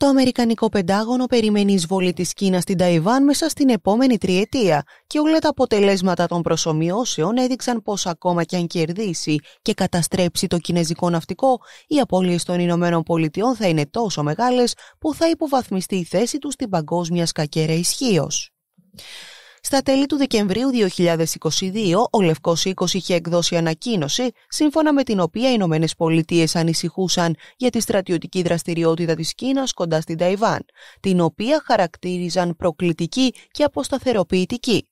Το Αμερικανικό Πεντάγωνο περιμένει εισβολή της Κίνας στην Ταϊβάν μέσα στην επόμενη τριετία και όλα τα αποτελέσματα των προσωμιώσεων έδειξαν πως ακόμα και αν κερδίσει και καταστρέψει το κινέζικο ναυτικό, οι απώλειες των Ηνωμένων Πολιτειών θα είναι τόσο μεγάλες που θα υποβαθμιστεί η θέση του στην παγκόσμια σκακέρα ισχύως. Στα τέλη του Δεκεμβρίου 2022, ο Λευκός Οίκος είχε εκδώσει ανακοίνωση, σύμφωνα με την οποία οι Ηνωμένες Πολιτείες ανησυχούσαν για τη στρατιωτική δραστηριότητα της Κίνας κοντά στην Ταϊβάν, την οποία χαρακτήριζαν προκλητική και αποσταθεροποιητική.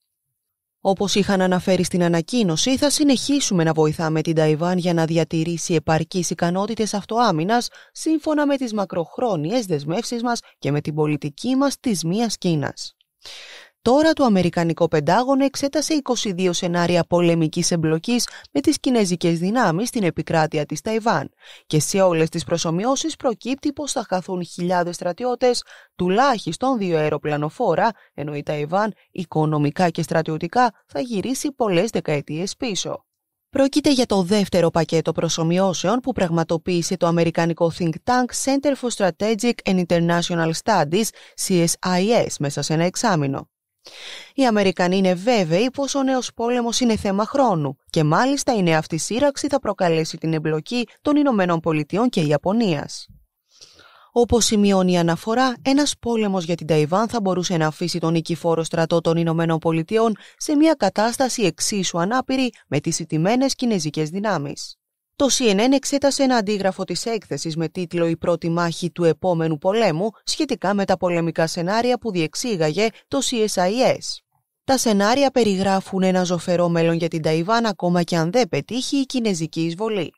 Όπως είχαν αναφέρει στην ανακοίνωση, θα συνεχίσουμε να βοηθάμε την Ταϊβάν για να διατηρήσει επαρκείς ικανότητες αυτοάμυνας σύμφωνα με τις μακροχρόνιες δεσμεύσεις μας και με την πολιτική μας της μίας Κίνας. Τώρα το Αμερικανικό Πεντάγωνο εξέτασε 22 σενάρια πολεμικής εμπλοκής με τις κινέζικες δυνάμεις στην επικράτεια της Ταϊβάν και σε όλες τις προσωμιώσεις προκύπτει πως θα χαθούν χιλιάδες στρατιώτες, τουλάχιστον δύο αεροπλανοφόρα, ενώ η Ταϊβάν οικονομικά και στρατιωτικά θα γυρίσει πολλές δεκαετίες πίσω. Πρόκειται για το δεύτερο πακέτο προσωμιώσεων που πραγματοποίησε το αμερικανικό think tank Center for Strategic and International Studies, CSIS, μέσα σε ένα εξάμεινο. Οι Αμερικανοί είναι βέβαιοι πως ο νέος πόλεμος είναι θέμα χρόνου και μάλιστα η νέα αυτή σύραξη θα προκαλέσει την εμπλοκή των Ηνωμένων Πολιτειών και Ιαπωνίας. Όπως σημειώνει η αναφορά, ένας πόλεμος για την Ταϊβάν θα μπορούσε να αφήσει τον νικηφόρο στρατό των Ηνωμένων Πολιτειών σε μια κατάσταση εξίσου ανάπηρη με τις ιτημένε κινέζικες δυνάμεις. Το CNN εξέτασε ένα αντίγραφο της έκθεσης με τίτλο «Η πρώτη μάχη του επόμενου πολέμου» σχετικά με τα πολεμικά σενάρια που διεξήγαγε το CSIS. Τα σενάρια περιγράφουν ένα ζωφερό μέλλον για την Ταϊβάν ακόμα και αν δεν πετύχει η κινέζικη εισβολή.